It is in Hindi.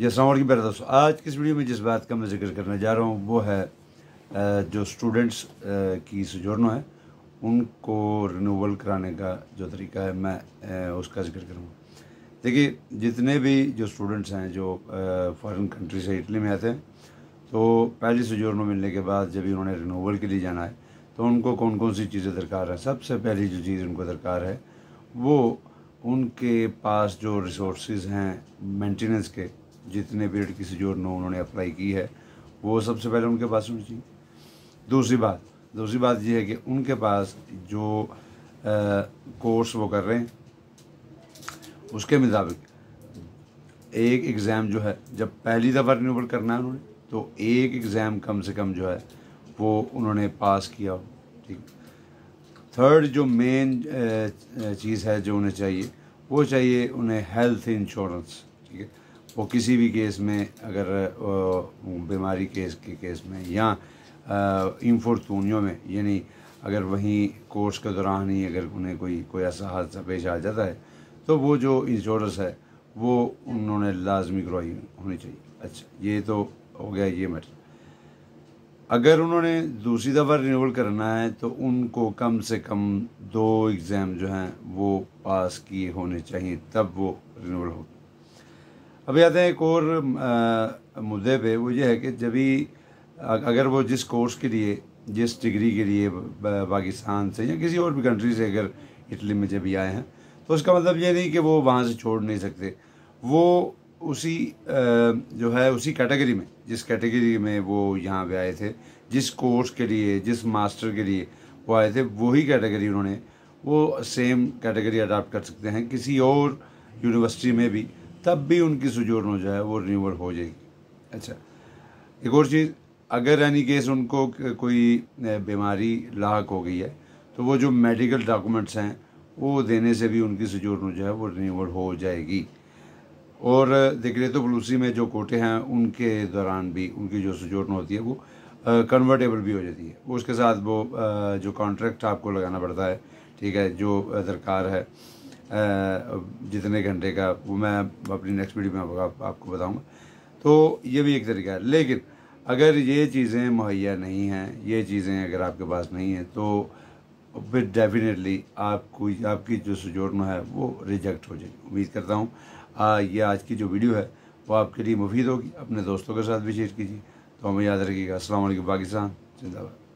जी असल दोस्तों आज किस वीडियो में जिस बात का मैं जिक्र करने जा रहा हूँ वो है जो स्टूडेंट्स की सुजोरनों है उनको रिनूवल कराने का जो तरीका है मैं उसका जिक्र करूँगा देखिए जितने भी जो स्टूडेंट्स हैं जो फॉरेन कंट्री से इटली में आते हैं तो पहली सुजोरनों मिलने के बाद जब उन्होंने रिनूवल के लिए जाना है तो उनको कौन कौन सी चीज़ें दरकार है सबसे पहली जो चीज़ उनको दरकार है वो उनके पास जो रिसोर्सेज हैं मेंटेनेंस के जितने पीरियड की सीजोर नो उन्होंने अप्लाई की है वो सबसे पहले उनके पास होनी चाहिए दूसरी बात दूसरी बात यह है कि उनके पास जो आ, कोर्स वो कर रहे हैं उसके मुताबिक एक एग्ज़ाम जो है जब पहली दफ़ा रिन्यूबल करना है उन्होंने तो एक एग्ज़ाम कम से कम जो है वो उन्होंने पास किया हो ठीक थर्ड जो मेन चीज़ है जो उन्हें चाहिए वो चाहिए उन्हें हेल्थ इंश्योरेंस ठीक है वो किसी भी केस में अगर बीमारी केस के केस में या इनफोर्तूनियों में यानी अगर वहीं कोर्स के दौरान ही अगर उन्हें कोई कोई ऐसा हादसा पेश आ जाता है तो वो जो इंश्योरेंस है वो उन्होंने लाजमी करवाई होनी चाहिए अच्छा ये तो हो गया ये मैटर अगर उन्होंने दूसरी दफ़ा रिन्यूअल करना है तो उनको कम से कम दो एग्ज़ाम जो हैं वो पास किए होने चाहिए तब वो रिन्यूअल होगी अभी आते हैं एक और मुद्दे पे वो ये है कि जब भी अगर वो जिस कोर्स के लिए जिस डिग्री के लिए पाकिस्तान से या किसी और भी कंट्री से अगर इटली में जब भी आए हैं तो उसका मतलब ये नहीं कि वो वहाँ से छोड़ नहीं सकते वो उसी जो है उसी कैटेगरी में जिस कैटेगरी में वो यहाँ पे आए थे जिस कोर्स के लिए जिस मास्टर के लिए वो आए थे वही कैटेगरी उन्होंने वो सेम कैटेगरी अडाप्ट कर सकते हैं किसी और यूनिवर्सिटी में भी तब भी उनकी सुजूर हो जाए वो रिन्यूअल हो जाएगी अच्छा एक और चीज़ अगर यानी केस उनको कोई बीमारी लाक हो गई है तो वो जो मेडिकल डॉक्यूमेंट्स हैं वो देने से भी उनकी सजूर जो है वो रिन्यूअल हो जाएगी और देख रहे तो पड़ोसी में जो कोटे हैं उनके दौरान भी उनकी जो सजूरन होती है वो कन्वर्टेबल भी हो जाती है उसके साथ वो जो कॉन्ट्रैक्ट आपको लगाना पड़ता है ठीक है जो दरकार है जितने घंटे का वो मैं अपनी नेक्स्ट वीडियो में आप, आपको बताऊँगा तो ये भी एक तरीका है लेकिन अगर ये चीज़ें मुहैया नहीं हैं ये चीज़ें अगर आपके पास नहीं हैं तो फिर डेफिनेटली आपको आपकी जो सुजोरन है वो रिजेक्ट हो जाएगी उम्मीद करता हूँ ये आज की जो वीडियो है वो आपके लिए मुफीद होगी अपने दोस्तों के साथ भी शेयर कीजिए तो हमें याद रखिएगा असल पाकिस्तान जिंदाबाद